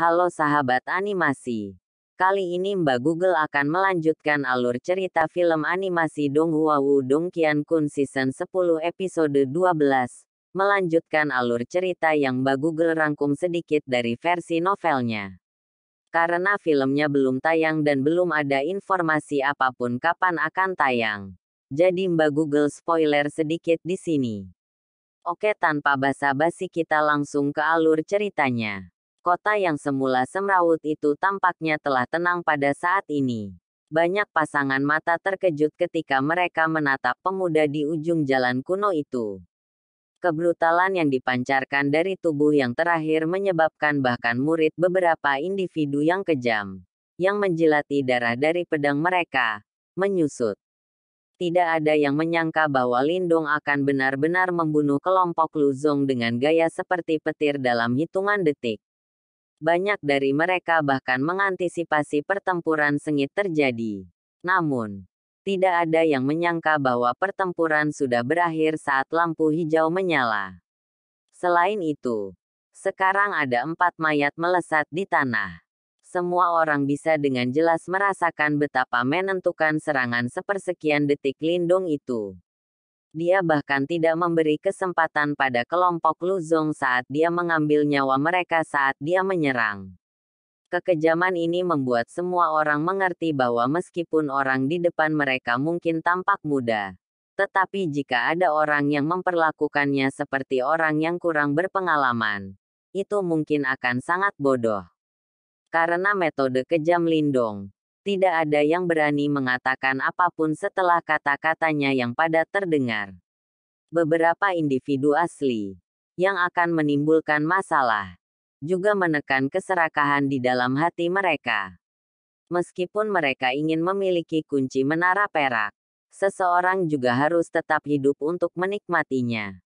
Halo sahabat animasi. Kali ini Mbak Google akan melanjutkan alur cerita film animasi Dong Hua Wu Dong Kian Kun season 10 episode 12. Melanjutkan alur cerita yang Mbak Google rangkum sedikit dari versi novelnya. Karena filmnya belum tayang dan belum ada informasi apapun kapan akan tayang. Jadi Mbak Google spoiler sedikit di sini. Oke tanpa basa-basi kita langsung ke alur ceritanya. Kota yang semula semrawut itu tampaknya telah tenang pada saat ini. Banyak pasangan mata terkejut ketika mereka menatap pemuda di ujung jalan kuno itu. Kebrutalan yang dipancarkan dari tubuh yang terakhir menyebabkan bahkan murid beberapa individu yang kejam, yang menjilati darah dari pedang mereka, menyusut. Tidak ada yang menyangka bahwa Lindong akan benar-benar membunuh kelompok Luzong dengan gaya seperti petir dalam hitungan detik. Banyak dari mereka bahkan mengantisipasi pertempuran sengit terjadi. Namun, tidak ada yang menyangka bahwa pertempuran sudah berakhir saat lampu hijau menyala. Selain itu, sekarang ada empat mayat melesat di tanah. Semua orang bisa dengan jelas merasakan betapa menentukan serangan sepersekian detik lindung itu. Dia bahkan tidak memberi kesempatan pada kelompok Luzong saat dia mengambil nyawa mereka saat dia menyerang. Kekejaman ini membuat semua orang mengerti bahwa meskipun orang di depan mereka mungkin tampak muda, tetapi jika ada orang yang memperlakukannya seperti orang yang kurang berpengalaman, itu mungkin akan sangat bodoh. Karena metode kejam Lindong, tidak ada yang berani mengatakan apapun setelah kata-katanya yang pada terdengar. Beberapa individu asli yang akan menimbulkan masalah juga menekan keserakahan di dalam hati mereka. Meskipun mereka ingin memiliki kunci menara perak, seseorang juga harus tetap hidup untuk menikmatinya.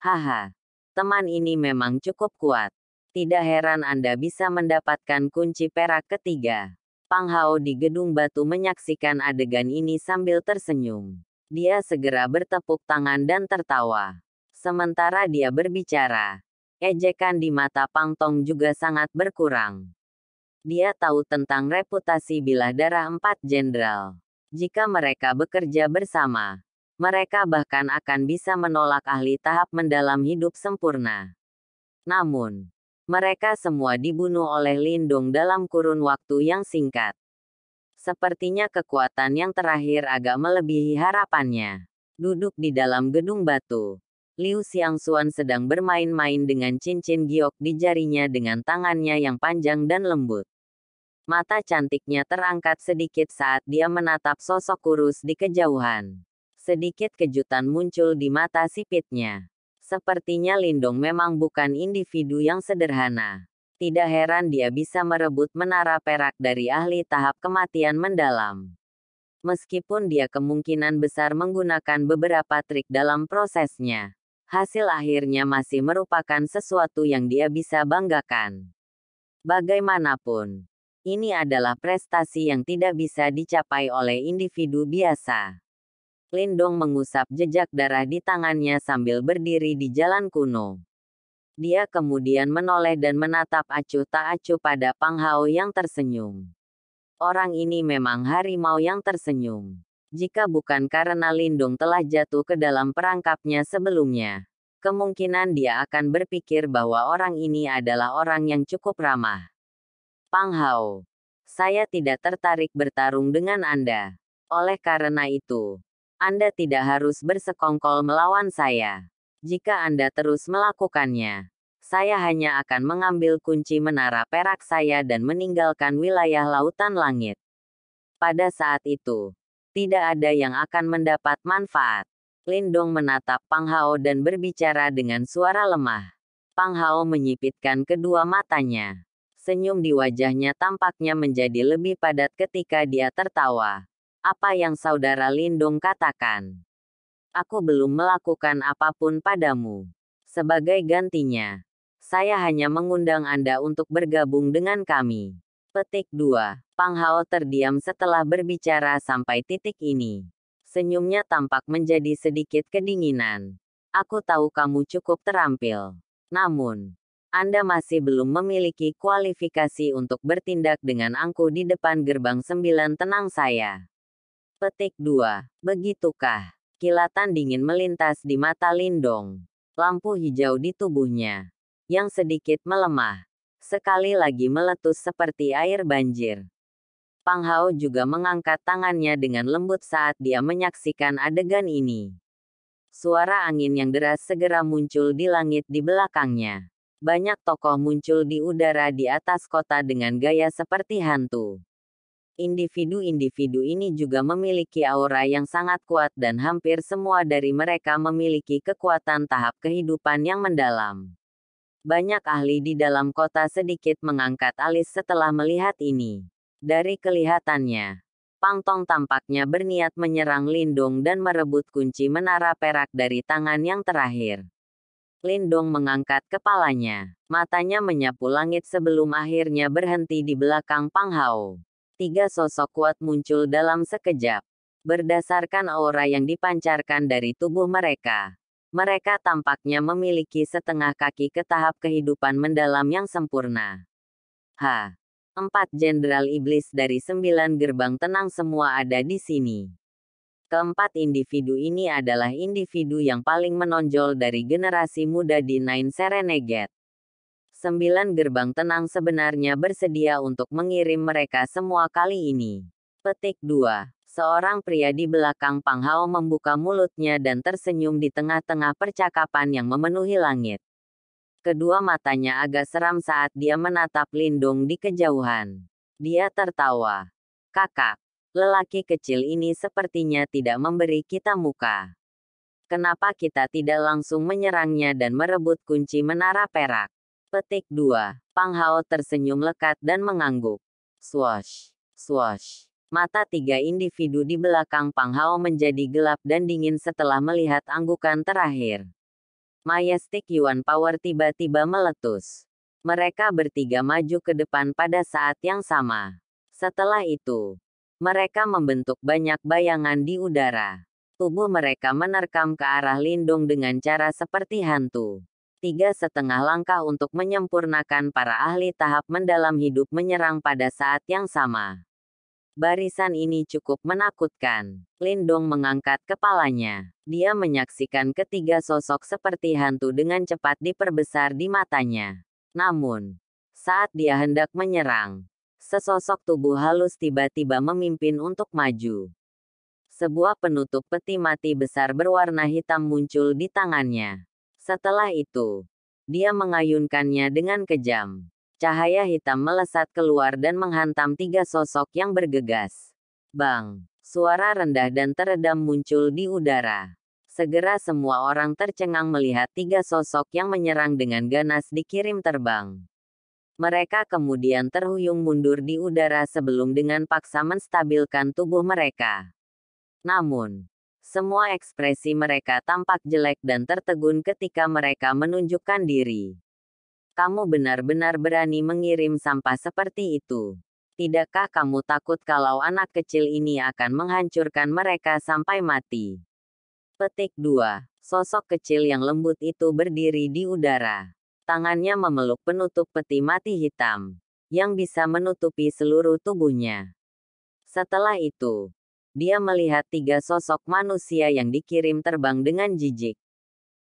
Haha, teman ini memang cukup kuat. Tidak heran Anda bisa mendapatkan kunci perak ketiga. Pang Hao di gedung batu menyaksikan adegan ini sambil tersenyum. Dia segera bertepuk tangan dan tertawa. Sementara dia berbicara, ejekan di mata Pang Tong juga sangat berkurang. Dia tahu tentang reputasi bilah darah empat jenderal. Jika mereka bekerja bersama, mereka bahkan akan bisa menolak ahli tahap mendalam hidup sempurna. Namun, mereka semua dibunuh oleh Lindung dalam kurun waktu yang singkat. Sepertinya kekuatan yang terakhir agak melebihi harapannya. Duduk di dalam gedung batu, Liu Xiangxuan sedang bermain-main dengan cincin giok di jarinya dengan tangannya yang panjang dan lembut. Mata cantiknya terangkat sedikit saat dia menatap sosok kurus di kejauhan. Sedikit kejutan muncul di mata sipitnya. Sepertinya Lindong memang bukan individu yang sederhana. Tidak heran dia bisa merebut menara perak dari ahli tahap kematian mendalam. Meskipun dia kemungkinan besar menggunakan beberapa trik dalam prosesnya, hasil akhirnya masih merupakan sesuatu yang dia bisa banggakan. Bagaimanapun, ini adalah prestasi yang tidak bisa dicapai oleh individu biasa. Lindong mengusap jejak darah di tangannya sambil berdiri di jalan kuno. Dia kemudian menoleh dan menatap acuh tak acuh pada Pang Hao yang tersenyum. Orang ini memang harimau yang tersenyum. Jika bukan karena Lindung telah jatuh ke dalam perangkapnya sebelumnya, kemungkinan dia akan berpikir bahwa orang ini adalah orang yang cukup ramah. Pang Hao, saya tidak tertarik bertarung dengan Anda. Oleh karena itu, anda tidak harus bersekongkol melawan saya. Jika Anda terus melakukannya, saya hanya akan mengambil kunci menara perak saya dan meninggalkan wilayah lautan langit. Pada saat itu, tidak ada yang akan mendapat manfaat. Lindong menatap Pang Hao dan berbicara dengan suara lemah. Pang Hao menyipitkan kedua matanya. Senyum di wajahnya tampaknya menjadi lebih padat ketika dia tertawa apa yang saudara Lindung katakan. Aku belum melakukan apapun padamu. Sebagai gantinya, saya hanya mengundang Anda untuk bergabung dengan kami. Petik 2. Hao terdiam setelah berbicara sampai titik ini. Senyumnya tampak menjadi sedikit kedinginan. Aku tahu kamu cukup terampil. Namun, Anda masih belum memiliki kualifikasi untuk bertindak dengan angku di depan gerbang sembilan tenang saya. Petik 2. Begitukah? Kilatan dingin melintas di mata Lindong. Lampu hijau di tubuhnya. Yang sedikit melemah. Sekali lagi meletus seperti air banjir. Pang Hao juga mengangkat tangannya dengan lembut saat dia menyaksikan adegan ini. Suara angin yang deras segera muncul di langit di belakangnya. Banyak tokoh muncul di udara di atas kota dengan gaya seperti hantu. Individu-individu ini juga memiliki aura yang sangat kuat dan hampir semua dari mereka memiliki kekuatan tahap kehidupan yang mendalam. Banyak ahli di dalam kota sedikit mengangkat alis setelah melihat ini. Dari kelihatannya, Pang Tong tampaknya berniat menyerang Lindung dan merebut kunci menara perak dari tangan yang terakhir. Lindong mengangkat kepalanya. Matanya menyapu langit sebelum akhirnya berhenti di belakang Pang Hao tiga sosok kuat muncul dalam sekejap. Berdasarkan aura yang dipancarkan dari tubuh mereka, mereka tampaknya memiliki setengah kaki ke tahap kehidupan mendalam yang sempurna. H. Empat jenderal iblis dari sembilan gerbang tenang semua ada di sini. Keempat individu ini adalah individu yang paling menonjol dari generasi muda di Nine Serenegate sembilan gerbang tenang sebenarnya bersedia untuk mengirim mereka semua kali ini. Petik 2. Seorang pria di belakang Pang Hao membuka mulutnya dan tersenyum di tengah-tengah percakapan yang memenuhi langit. Kedua matanya agak seram saat dia menatap Lindung di kejauhan. Dia tertawa. Kakak, lelaki kecil ini sepertinya tidak memberi kita muka. Kenapa kita tidak langsung menyerangnya dan merebut kunci menara perak? Petik 2. Hao tersenyum lekat dan mengangguk. Swash. Swash. Mata tiga individu di belakang Pang Hao menjadi gelap dan dingin setelah melihat anggukan terakhir. Majestic Yuan Power tiba-tiba meletus. Mereka bertiga maju ke depan pada saat yang sama. Setelah itu, mereka membentuk banyak bayangan di udara. Tubuh mereka menerkam ke arah Lindung dengan cara seperti hantu. Tiga setengah langkah untuk menyempurnakan para ahli tahap mendalam hidup menyerang pada saat yang sama. Barisan ini cukup menakutkan. Lindong mengangkat kepalanya. Dia menyaksikan ketiga sosok seperti hantu dengan cepat diperbesar di matanya. Namun, saat dia hendak menyerang, sesosok tubuh halus tiba-tiba memimpin untuk maju. Sebuah penutup peti mati besar berwarna hitam muncul di tangannya. Setelah itu, dia mengayunkannya dengan kejam. Cahaya hitam melesat keluar dan menghantam tiga sosok yang bergegas. Bang! Suara rendah dan teredam muncul di udara. Segera semua orang tercengang melihat tiga sosok yang menyerang dengan ganas dikirim terbang. Mereka kemudian terhuyung mundur di udara sebelum dengan paksa menstabilkan tubuh mereka. Namun, semua ekspresi mereka tampak jelek dan tertegun ketika mereka menunjukkan diri. Kamu benar-benar berani mengirim sampah seperti itu. Tidakkah kamu takut kalau anak kecil ini akan menghancurkan mereka sampai mati? Petik 2. Sosok kecil yang lembut itu berdiri di udara. Tangannya memeluk penutup peti mati hitam yang bisa menutupi seluruh tubuhnya. Setelah itu, dia melihat tiga sosok manusia yang dikirim terbang dengan jijik.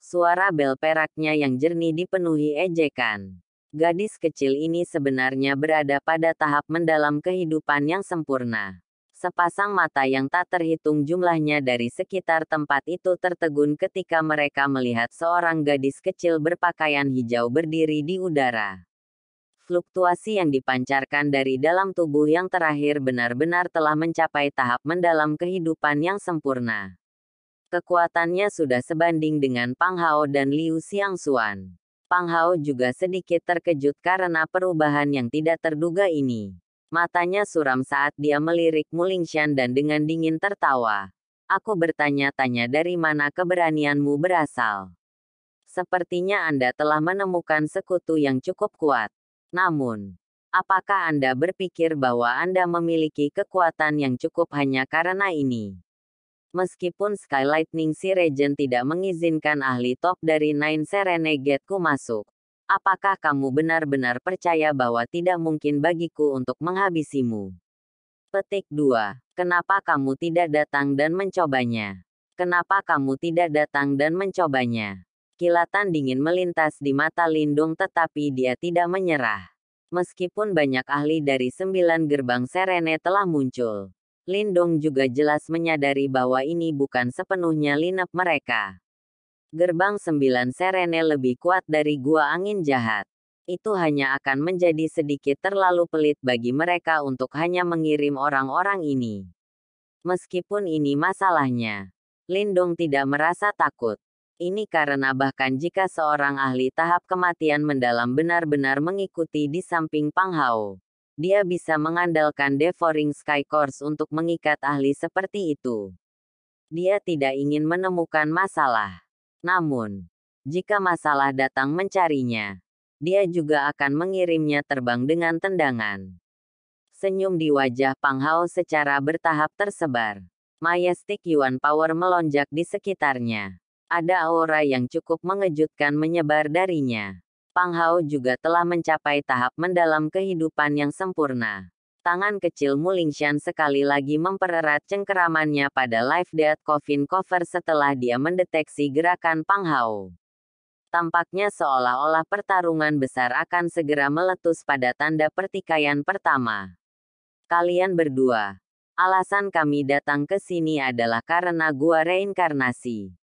Suara bel peraknya yang jernih dipenuhi ejekan. Gadis kecil ini sebenarnya berada pada tahap mendalam kehidupan yang sempurna. Sepasang mata yang tak terhitung jumlahnya dari sekitar tempat itu tertegun ketika mereka melihat seorang gadis kecil berpakaian hijau berdiri di udara fluktuasi yang dipancarkan dari dalam tubuh yang terakhir benar-benar telah mencapai tahap mendalam kehidupan yang sempurna. Kekuatannya sudah sebanding dengan Pang Hao dan Liu Xiangxuan. Pang Hao juga sedikit terkejut karena perubahan yang tidak terduga ini. Matanya suram saat dia melirik Mu Lingxian dan dengan dingin tertawa. Aku bertanya-tanya dari mana keberanianmu berasal sepertinya Anda telah menemukan sekutu yang cukup kuat. Namun, apakah Anda berpikir bahwa Anda memiliki kekuatan yang cukup hanya karena ini? Meskipun Sky Lightning si Regent tidak mengizinkan ahli top dari Nine Serenegate-ku masuk, apakah kamu benar-benar percaya bahwa tidak mungkin bagiku untuk menghabisimu? Petik 2. Kenapa kamu tidak datang dan mencobanya? Kenapa kamu tidak datang dan mencobanya? Kilatan dingin melintas di mata Lindung tetapi dia tidak menyerah. Meskipun banyak ahli dari sembilan gerbang Serene telah muncul, Lindung juga jelas menyadari bahwa ini bukan sepenuhnya linap mereka. Gerbang sembilan Serene lebih kuat dari gua angin jahat itu hanya akan menjadi sedikit terlalu pelit bagi mereka untuk hanya mengirim orang-orang ini. Meskipun ini masalahnya, Lindung tidak merasa takut. Ini karena bahkan jika seorang ahli tahap kematian mendalam benar-benar mengikuti di samping Panghao, dia bisa mengandalkan Devouring Sky Course untuk mengikat ahli seperti itu. Dia tidak ingin menemukan masalah. Namun, jika masalah datang mencarinya, dia juga akan mengirimnya terbang dengan tendangan. Senyum di wajah Panghao secara bertahap tersebar. Majestic Yuan Power melonjak di sekitarnya. Ada aura yang cukup mengejutkan menyebar darinya. Pang Hao juga telah mencapai tahap mendalam kehidupan yang sempurna. Tangan kecil Mulingshan sekali lagi mempererat cengkeramannya pada Live dead Coffin Cover setelah dia mendeteksi gerakan Pang Hao. Tampaknya seolah-olah pertarungan besar akan segera meletus pada tanda pertikaian pertama. Kalian berdua, alasan kami datang ke sini adalah karena gua reinkarnasi.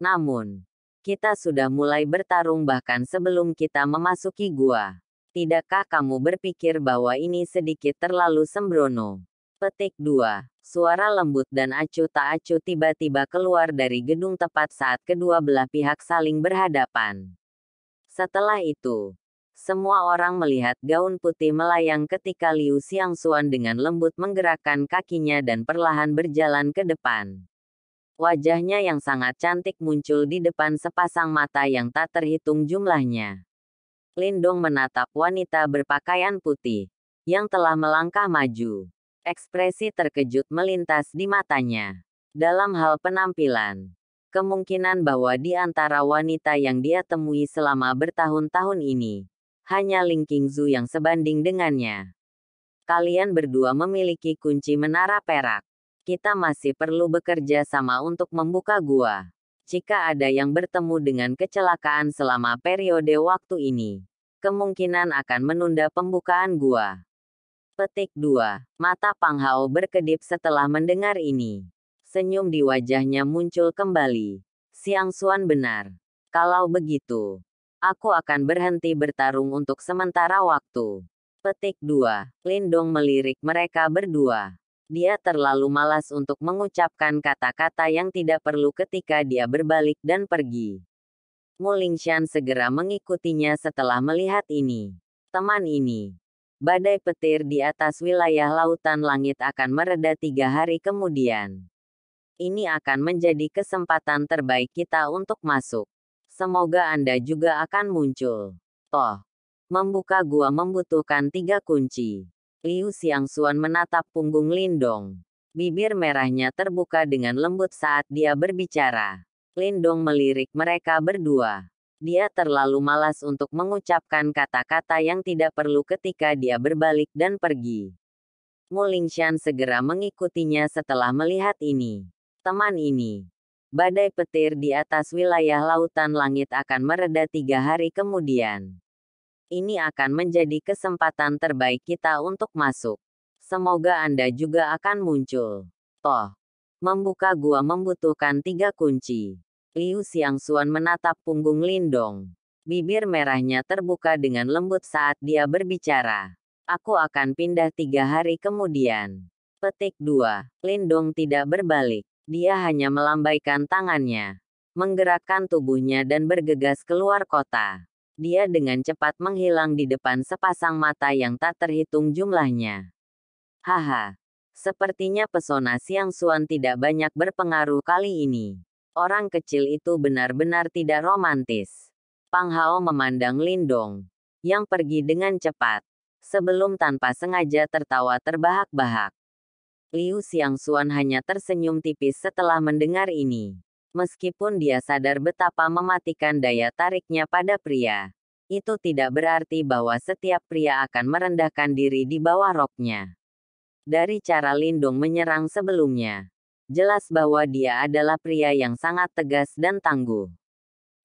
Namun, kita sudah mulai bertarung bahkan sebelum kita memasuki gua. Tidakkah kamu berpikir bahwa ini sedikit terlalu sembrono? Petik 2. Suara lembut dan acuh tak acuh tiba-tiba keluar dari gedung tepat saat kedua belah pihak saling berhadapan. Setelah itu, semua orang melihat gaun putih melayang ketika Liu Xiangsuan dengan lembut menggerakkan kakinya dan perlahan berjalan ke depan. Wajahnya yang sangat cantik muncul di depan sepasang mata yang tak terhitung jumlahnya. Lindong menatap wanita berpakaian putih yang telah melangkah maju. Ekspresi terkejut melintas di matanya. Dalam hal penampilan, kemungkinan bahwa di antara wanita yang dia temui selama bertahun-tahun ini, hanya Ling Qingzu yang sebanding dengannya. Kalian berdua memiliki kunci menara perak. Kita masih perlu bekerja sama untuk membuka gua. Jika ada yang bertemu dengan kecelakaan selama periode waktu ini, kemungkinan akan menunda pembukaan gua. Petik 2. Mata Panghao berkedip setelah mendengar ini. Senyum di wajahnya muncul kembali. Siang Suan benar. Kalau begitu, aku akan berhenti bertarung untuk sementara waktu. Petik 2. Lindong melirik mereka berdua. Dia terlalu malas untuk mengucapkan kata-kata yang tidak perlu ketika dia berbalik dan pergi. Mulingshan segera mengikutinya setelah melihat ini. Teman ini. Badai petir di atas wilayah lautan langit akan mereda tiga hari kemudian. Ini akan menjadi kesempatan terbaik kita untuk masuk. Semoga Anda juga akan muncul. Toh, membuka gua membutuhkan tiga kunci. Liu Xiangxuan menatap punggung Lindong. Bibir merahnya terbuka dengan lembut saat dia berbicara. Lindong melirik mereka berdua. Dia terlalu malas untuk mengucapkan kata-kata yang tidak perlu ketika dia berbalik dan pergi. Mu Mulingshan segera mengikutinya setelah melihat ini. Teman ini. Badai petir di atas wilayah lautan langit akan mereda tiga hari kemudian. Ini akan menjadi kesempatan terbaik kita untuk masuk. Semoga Anda juga akan muncul. Toh, membuka gua membutuhkan tiga kunci. Liu Xiangxuan menatap punggung Lindong. Bibir merahnya terbuka dengan lembut saat dia berbicara. Aku akan pindah tiga hari kemudian. Petik 2. Lindong tidak berbalik. Dia hanya melambaikan tangannya. Menggerakkan tubuhnya dan bergegas keluar kota dia dengan cepat menghilang di depan sepasang mata yang tak terhitung jumlahnya. Haha. Sepertinya pesona Siang Suan tidak banyak berpengaruh kali ini. Orang kecil itu benar-benar tidak romantis. Pang Hao memandang Lindong, yang pergi dengan cepat, sebelum tanpa sengaja tertawa terbahak-bahak. Liu Suan hanya tersenyum tipis setelah mendengar ini. Meskipun dia sadar betapa mematikan daya tariknya pada pria, itu tidak berarti bahwa setiap pria akan merendahkan diri di bawah roknya. Dari cara Lindung menyerang sebelumnya, jelas bahwa dia adalah pria yang sangat tegas dan tangguh.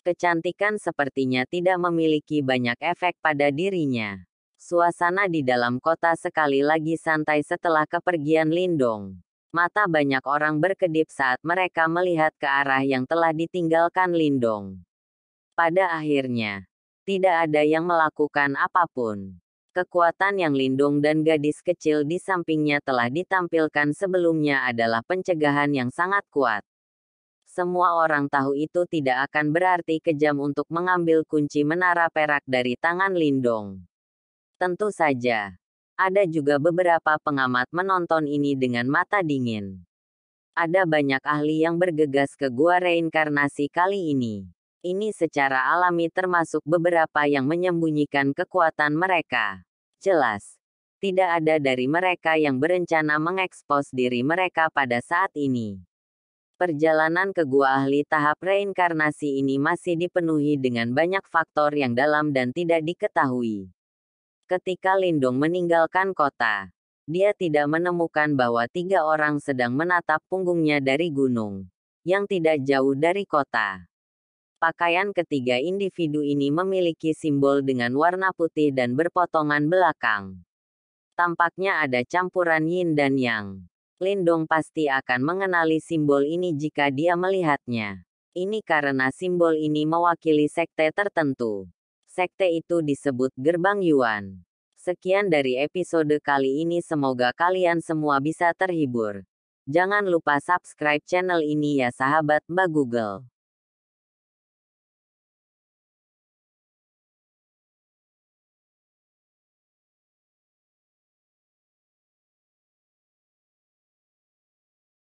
Kecantikan sepertinya tidak memiliki banyak efek pada dirinya. Suasana di dalam kota sekali lagi santai setelah kepergian Lindong. Mata banyak orang berkedip saat mereka melihat ke arah yang telah ditinggalkan Lindong. Pada akhirnya, tidak ada yang melakukan apapun. Kekuatan yang Lindong dan gadis kecil di sampingnya telah ditampilkan sebelumnya adalah pencegahan yang sangat kuat. Semua orang tahu itu tidak akan berarti kejam untuk mengambil kunci menara perak dari tangan Lindong. Tentu saja, ada juga beberapa pengamat menonton ini dengan mata dingin. Ada banyak ahli yang bergegas ke gua reinkarnasi kali ini. Ini secara alami termasuk beberapa yang menyembunyikan kekuatan mereka. Jelas, tidak ada dari mereka yang berencana mengekspos diri mereka pada saat ini. Perjalanan ke gua ahli tahap reinkarnasi ini masih dipenuhi dengan banyak faktor yang dalam dan tidak diketahui. Ketika Lindung meninggalkan kota, dia tidak menemukan bahwa tiga orang sedang menatap punggungnya dari gunung yang tidak jauh dari kota. Pakaian ketiga individu ini memiliki simbol dengan warna putih dan berpotongan belakang. Tampaknya ada campuran yin dan yang. Lindong pasti akan mengenali simbol ini jika dia melihatnya. Ini karena simbol ini mewakili sekte tertentu. Sekte itu disebut Gerbang Yuan. Sekian dari episode kali ini semoga kalian semua bisa terhibur. Jangan lupa subscribe channel ini ya sahabat Mbak Google.